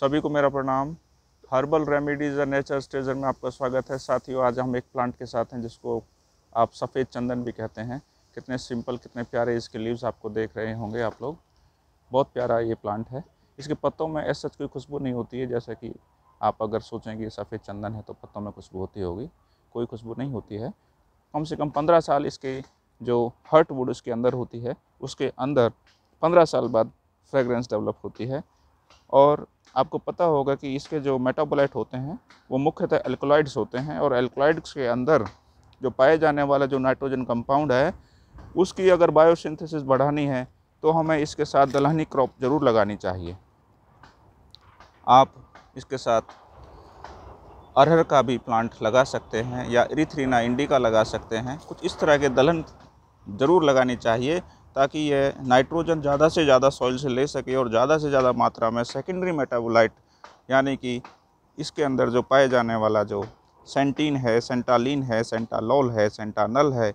सभी को मेरा प्रणाम हर्बल रेमेडीज़ और नेचर स्टेजर में आपका स्वागत है साथियों आज हम एक प्लांट के साथ हैं जिसको आप सफ़ेद चंदन भी कहते हैं कितने सिंपल कितने प्यारे इसके लीव्स आपको देख रहे होंगे आप लोग बहुत प्यारा ये प्लांट है इसके पत्तों में ऐसा कोई खुशबू नहीं होती है जैसा कि आप अगर सोचें कि सफ़ेद चंदन है तो पत्तों में खुशबू होती होगी कोई खुशबू नहीं होती है कम से कम पंद्रह साल इसके जो हर्ट वुड उसके अंदर होती है उसके अंदर पंद्रह साल बाद फ्रेगरेंस डेवलप होती है और आपको पता होगा कि इसके जो मेटाबोलाइट होते हैं वो मुख्यतः एल्कोलाइड्स होते हैं और एल्कोलाइड्स के अंदर जो पाए जाने वाला जो नाइट्रोजन कंपाउंड है उसकी अगर बायोसिंथेसिस बढ़ानी है तो हमें इसके साथ दलहनी क्रॉप ज़रूर लगानी चाहिए आप इसके साथ अरहर का भी प्लांट लगा सकते हैं या इरिथ्रीना इंडी का लगा सकते हैं कुछ इस तरह के दलहन ज़रूर लगानी चाहिए ताकि ये नाइट्रोजन ज़्यादा से ज़्यादा सॉइल से ले सके और ज़्यादा से ज़्यादा मात्रा में सेकेंडरी मेटाबोलाइट यानी कि इसके अंदर जो पाए जाने वाला जो सेंटीन है सेंटालिन है सेंटालोल है सेंटानल है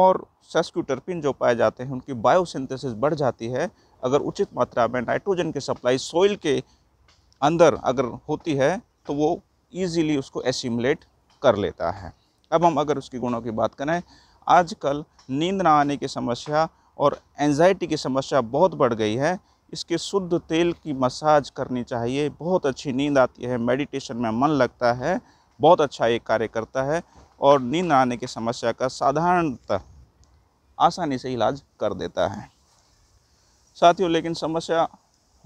और सेस्क्यूटरपिन जो पाए जाते हैं उनकी बायोसिंथेसिस बढ़ जाती है अगर उचित मात्रा में नाइट्रोजन की सप्लाई सॉइल के अंदर अगर होती है तो वो ईजीली उसको एसिमुलेट कर लेता है अब हम अगर उसके गुणों की बात करें आजकल नींद ना आने की समस्या और एनजाइटी की समस्या बहुत बढ़ गई है इसके शुद्ध तेल की मसाज करनी चाहिए बहुत अच्छी नींद आती है मेडिटेशन में मन लगता है बहुत अच्छा ये कार्य करता है और नींद आने की समस्या का साधारणतः आसानी से इलाज कर देता है साथियों लेकिन समस्या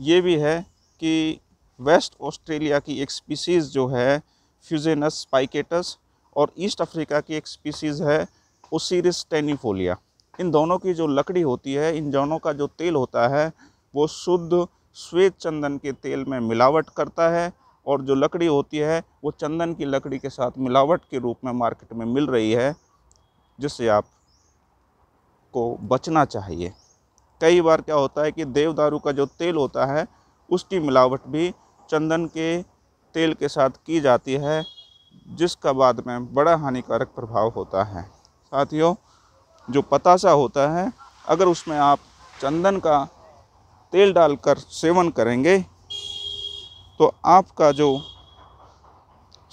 ये भी है कि वेस्ट ऑस्ट्रेलिया की एक स्पीसीज़ जो है फ्यूजेनस स्पाइकेटस और ईस्ट अफ्रीका की एक स्पीसीज़ है ओसीरिस टेनिफोलिया इन दोनों की जो लकड़ी होती है इन दोनों का जो तेल होता है वो शुद्ध श्वेत चंदन के तेल में मिलावट करता है और जो लकड़ी होती है वो चंदन की लकड़ी के साथ मिलावट के रूप में मार्केट में मिल रही है जिससे आप को बचना चाहिए कई बार क्या होता है कि देवदारू का जो तेल होता है उसकी मिलावट भी चंदन के तेल के साथ की जाती है जिसका बाद में बड़ा हानिकारक प्रभाव होता है साथियों जो पतासा होता है अगर उसमें आप चंदन का तेल डालकर सेवन करेंगे तो आपका जो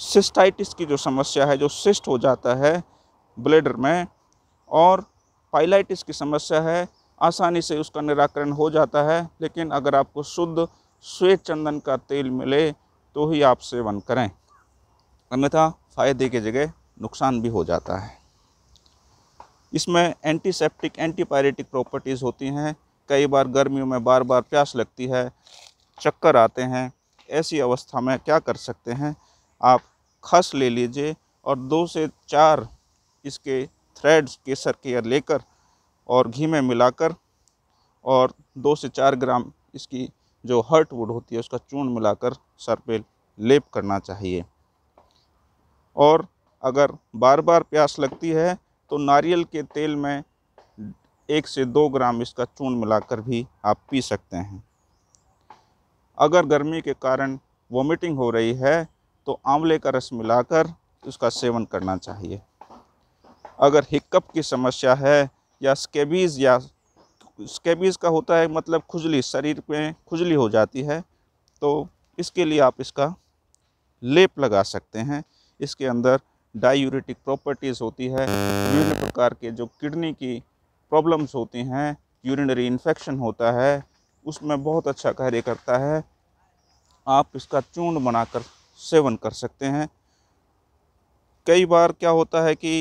सिस्टाइटिस की जो समस्या है जो सिस्ट हो जाता है ब्लेडर में और पाइलाइटिस की समस्या है आसानी से उसका निराकरण हो जाता है लेकिन अगर आपको शुद्ध श्वेत चंदन का तेल मिले तो ही आप सेवन करें अन्यथा फ़ायदे की जगह नुकसान भी हो जाता है इसमें एंटीसेप्टिक एंटीपायरेटिक प्रॉपर्टीज़ होती हैं कई बार गर्मियों में बार बार प्यास लगती है चक्कर आते हैं ऐसी अवस्था में क्या कर सकते हैं आप खस ले लीजिए और दो से चार इसके थ्रेड्स केसर केयर लेकर और घी में मिलाकर और दो से चार ग्राम इसकी जो हर्ट वुड होती है उसका चूर्ण मिलाकर सर पे लेप करना चाहिए और अगर बार बार प्यास लगती है तो नारियल के तेल में एक से दो ग्राम इसका चून मिलाकर भी आप पी सकते हैं अगर गर्मी के कारण वॉमिटिंग हो रही है तो आंवले का रस मिलाकर उसका सेवन करना चाहिए अगर हिकअप की समस्या है या स्केबीज़ या स्केबीज़ का होता है मतलब खुजली शरीर में खुजली हो जाती है तो इसके लिए आप इसका लेप लगा सकते हैं इसके अंदर डायूरेटिक प्रॉपर्टीज़ होती है विभिन्न प्रकार के जो किडनी की प्रॉब्लम्स होती हैं यूरिनरी इन्फेक्शन होता है उसमें बहुत अच्छा कार्य करता है आप इसका चूर्ण बनाकर सेवन कर सकते हैं कई बार क्या होता है कि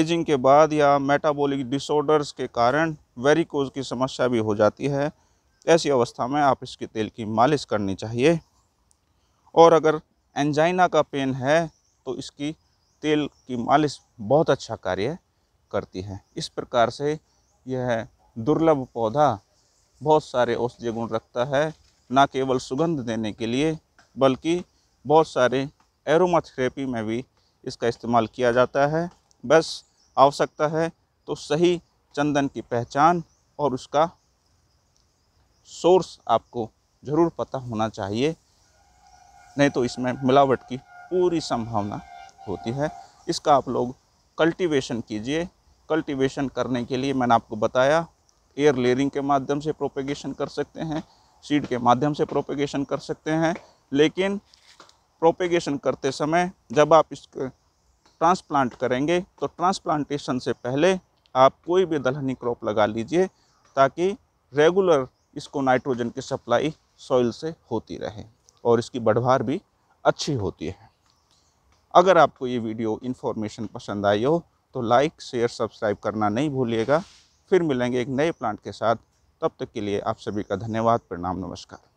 एजिंग के बाद या मेटाबॉलिक डिसऑर्डर्स के कारण वेरिकोज की समस्या भी हो जाती है ऐसी अवस्था में आप इसके तेल की मालिश करनी चाहिए और अगर एंजाइना का पेन है तो इसकी तेल की मालिश बहुत अच्छा कार्य करती है इस प्रकार से यह दुर्लभ पौधा बहुत सारे औषधीय गुण रखता है न केवल सुगंध देने के लिए बल्कि बहुत सारे एरोमाथेरेपी में भी इसका इस्तेमाल किया जाता है बस आवश्यकता है तो सही चंदन की पहचान और उसका सोर्स आपको ज़रूर पता होना चाहिए नहीं तो इसमें मिलावट की पूरी संभावना होती है इसका आप लोग कल्टीवेशन कीजिए कल्टीवेशन करने के लिए मैंने आपको बताया एयर लेयरिंग के माध्यम से प्रोपेगेशन कर सकते हैं सीड के माध्यम से प्रोपेगेशन कर सकते हैं लेकिन प्रोपेगेशन करते समय जब आप इसको ट्रांसप्लांट करेंगे तो ट्रांसप्लांटेशन से पहले आप कोई भी दलहनी क्रॉप लगा लीजिए ताकि रेगुलर इसको नाइट्रोजन की सप्लाई सॉइल से होती रहे और इसकी बढ़वार भी अच्छी होती है अगर आपको ये वीडियो इन्फॉर्मेशन पसंद आई हो तो लाइक शेयर सब्सक्राइब करना नहीं भूलिएगा फिर मिलेंगे एक नए प्लांट के साथ तब तक के लिए आप सभी का धन्यवाद प्रणाम नमस्कार